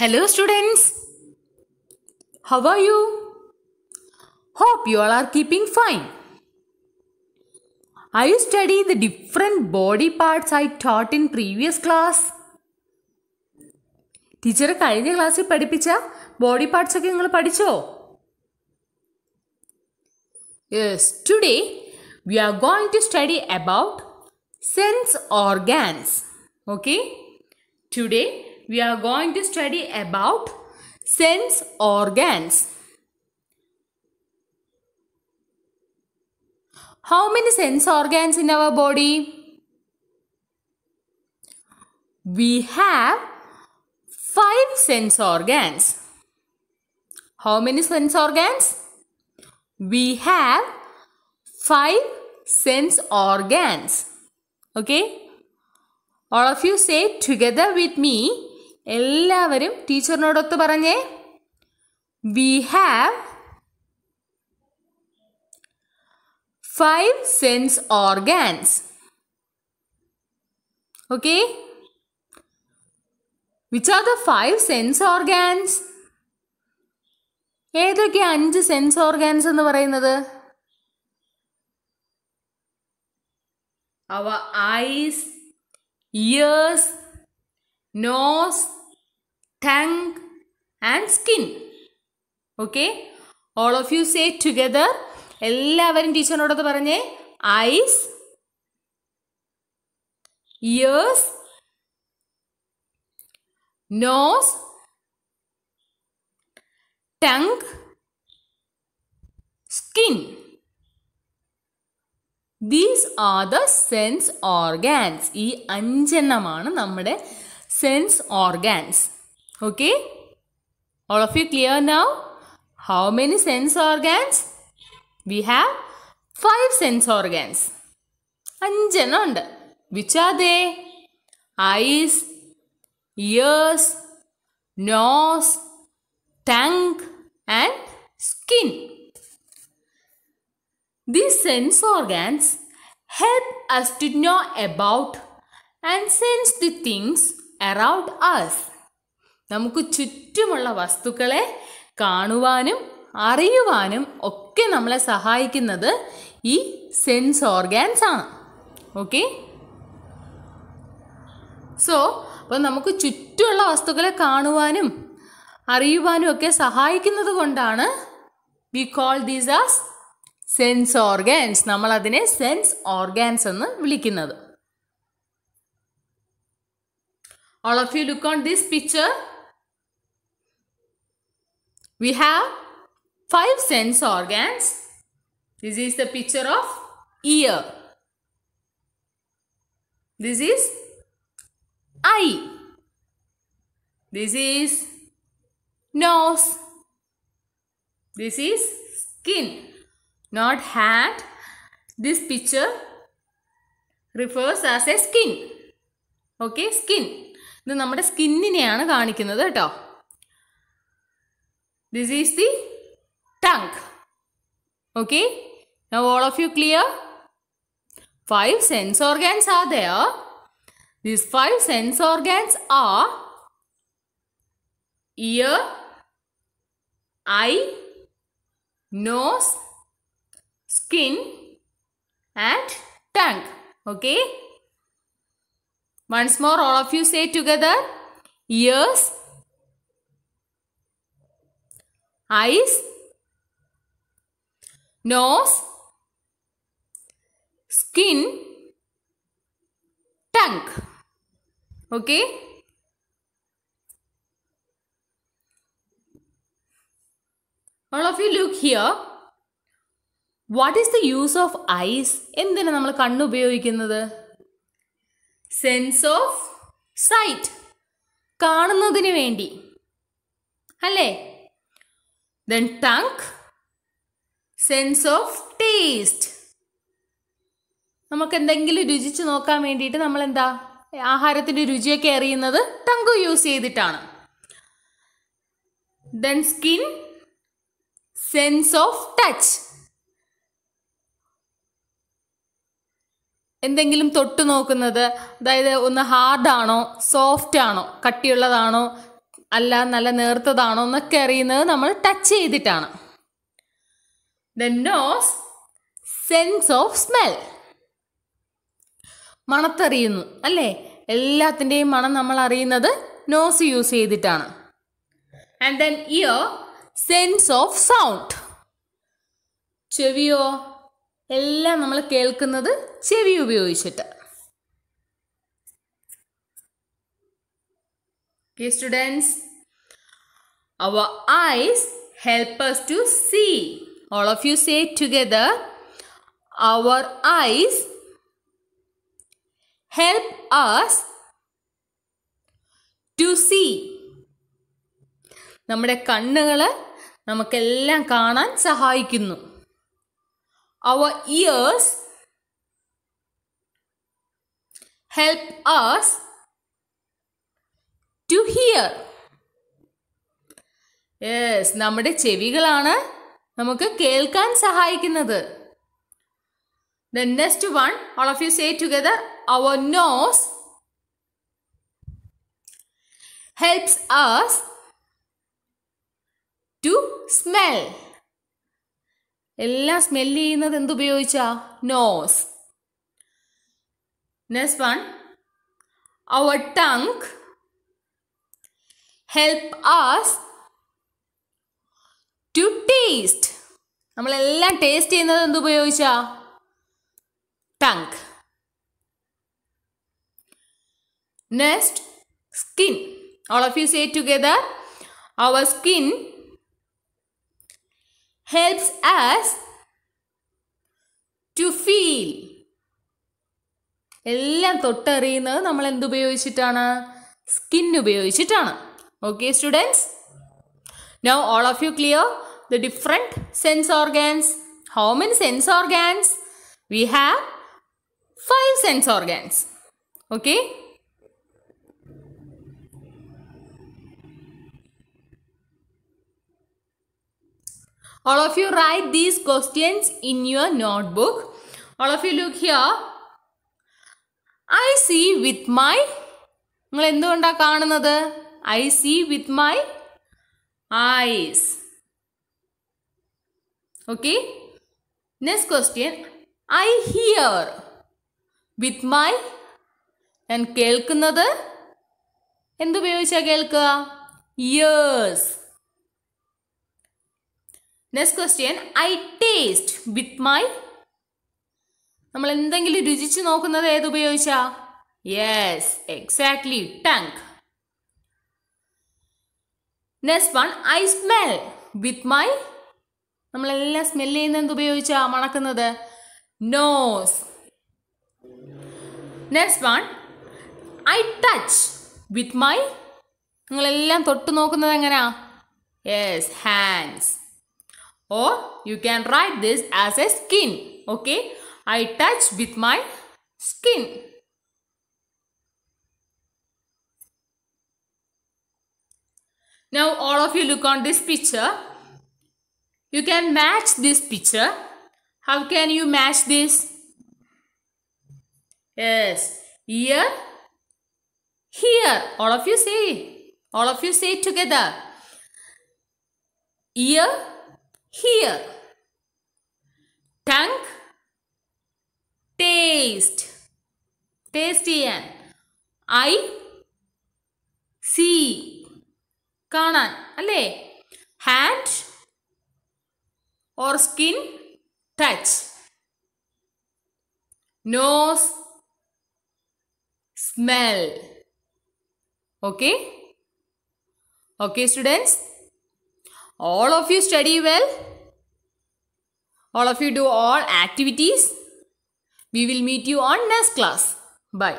Hello, students. How are you? Hope you all are keeping fine. Are you studying the different body parts I taught in previous class? Teacher, teacher കഴിഞ്ഞ ക്ലാസ്സിൽ body parts parts ഒക്കെ നിങ്ങൾ പഠിച്ചോ Yes, today we are going to study about sense organs. Okay, today we are going to study about sense organs. How many sense organs in our body? We have five sense organs. How many sense organs? We have five sense organs. Okay? All of you say together with me എല്ലാവരും ടീച്ചറിനോടൊത്ത് പറഞ്ഞേ we have five sense organs okay which are the five sense organs ഏതൊക്കെ അഞ്ച് sense organs എന്ന് പറയുന്നത് അവ eyes ears nose and skin okay all of you say together എല്ലാവരും ടീച്ചറിനോടത് പറഞ്ഞേ eyes ears nose tongue skin these are the sense organs ഈ അഞ്ചെണ്ണമാണ് നമ്മുടെ sense organs okay All of you clear now? How many sense organs? We have five sense organs. Anjanand. Which are they? Eyes, ears, nose, tongue, and skin. These sense organs help us to know about and sense the things around us. നമുക്ക് ചുറ്റുമുള്ള വസ്തുക്കളെ കാണുവാനും അറിയുവാനും ഒക്കെ നമ്മളെ സഹായിക്കുന്നത് ഈ sense organs ആണ് ഓക്കെ സോ അപ്പോൾ നമുക്ക് ചുറ്റുമുള്ള വസ്തുക്കളെ കാണുവാനും അറിയുവാനും ഒക്കെ സഹായിക്കുന്നത് കൊണ്ടാണ് we call these as sense organs നമ്മളതിനെ സെൻസ് ഓർഗാൻസ് എന്ന് വിളിക്കുന്നത് all of you look on this picture We have five sense organs. This is the picture of ear. This is eye. This is nose. This is skin, not hand. This picture refers as a skin. Okay, skin. skin നമ്മുടെ സ്കിന്നിനെയാണ് കാണിക്കുന്നത് കേട്ടോ this is the tongue. Okay. Now all of you clear? Five sense organs are there. These five sense organs are ear, eye, nose, skin and tongue. Okay. Once more all of you say together. Ears, eyes, nose, skin, tongue. Okay. All of you look here. What is the use of eyes എന്തിനാണ് നമ്മൾ കണ്ണുപയോഗിക്കുന്നത് sense of site കാണുന്നതിന് വേണ്ടി അല്ലേ Then tongue, sense of taste നമുക്ക് എന്തെങ്കിലും രുചിച്ച് നോക്കാൻ വേണ്ടിയിട്ട് നമ്മൾ എന്താ ആഹാരത്തിൻ്റെ രുചിയൊക്കെ അറിയുന്നത് ടങ്ക് യൂസ് ചെയ്തിട്ടാണ് then skin sense of touch എന്തെങ്കിലും തൊട്ട് നോക്കുന്നത് അതായത് ഒന്ന് ഹാർഡാണോ സോഫ്റ്റ് ആണോ കട്ടിയുള്ളതാണോ അല്ല നല്ല നേർത്തതാണോ എന്നൊക്കെ അറിയുന്നത് നമ്മൾ ടച്ച് ചെയ്തിട്ടാണ് the nose sense of smell മണത്തറിയുന്നു അല്ലേ എല്ലാത്തിൻ്റെയും മണം നമ്മൾ അറിയുന്നത് നോസ് യൂസ് ചെയ്തിട്ടാണ് and then ear sense of sound ചെവിയോ എല്ലാം നമ്മൾ കേൾക്കുന്നത് ചെവി ഉപയോഗിച്ചിട്ട് Okay, students. Our eyes help us to see. All of you say together. Our eyes help us to see. നമ്മുടെ കണ്ണുകൾ നമുക്കെല്ലാം കാണാൻ സഹായിക്കുന്നു our ears help us hear yes നമ്മുടെ ചെവികളാണ് നമുക്ക് കേൾക്കാൻ സഹായിക്കുന്നത് the next one all of you say together our nose helps us to smell എല്ലാം സ്മെൽ ചെയ്യുന്നത് എന്തുപയോഗിച്ചാ nose next one our tongue help us to taste നമ്മളെല്ലാം ടേസ്റ്റ് ചെയ്യുന്നത് എന്തുപയോഗിച്ചാ tongue next skin all of you say together our skin helps us to feel എല്ലാം തൊട്ടറിയുന്നത് നമ്മൾ എന്തുപയോഗിച്ചിട്ടാണ് സ്കിൻ ഉപയോഗിച്ചിട്ടാണ് Okay, students? Now, all of you clear? The different sense organs. How many sense organs? We have five sense organs. Okay? All of you write these questions in your notebook. All of you look here. I see with my നിങ്ങൾ എന്തുകൊണ്ടാണ് കാണുന്നത് I see with my eyes. Okay. Next question. I hear with my ഞാൻ കേൾക്കുന്നത് എന്തുപയോഗിച്ചാ കേൾക്കുക ears next question I taste with my നമ്മൾ എന്തെങ്കിലും രുചിച്ച് നോക്കുന്നത് ഏതുപയോഗിച്ചാ yes exactly tongue next one I smell with my നമ്മളെല്ലാം സ്മെൽ ചെയ്യുന്ന എന്ത് ഉപയോഗിച്ചാ മണക്കുന്നത് nose next one I touch with my നിങ്ങളെല്ലാം തൊട്ട് നോക്കുന്നത് എങ്ങനെയാ yes hands oh you can write this as a skin okay I touch with my skin Now all of you look on this picture. You can match this picture. How can you match this? Yes. Here. Here. All of you say. All of you say together. Ear. Here. Tongue. Taste. Taste. I. See. Kana, അല്ലേ hand or skin, touch, nose, smell, okay, okay students, all of you study well all of you do all activities we will meet you on next class bye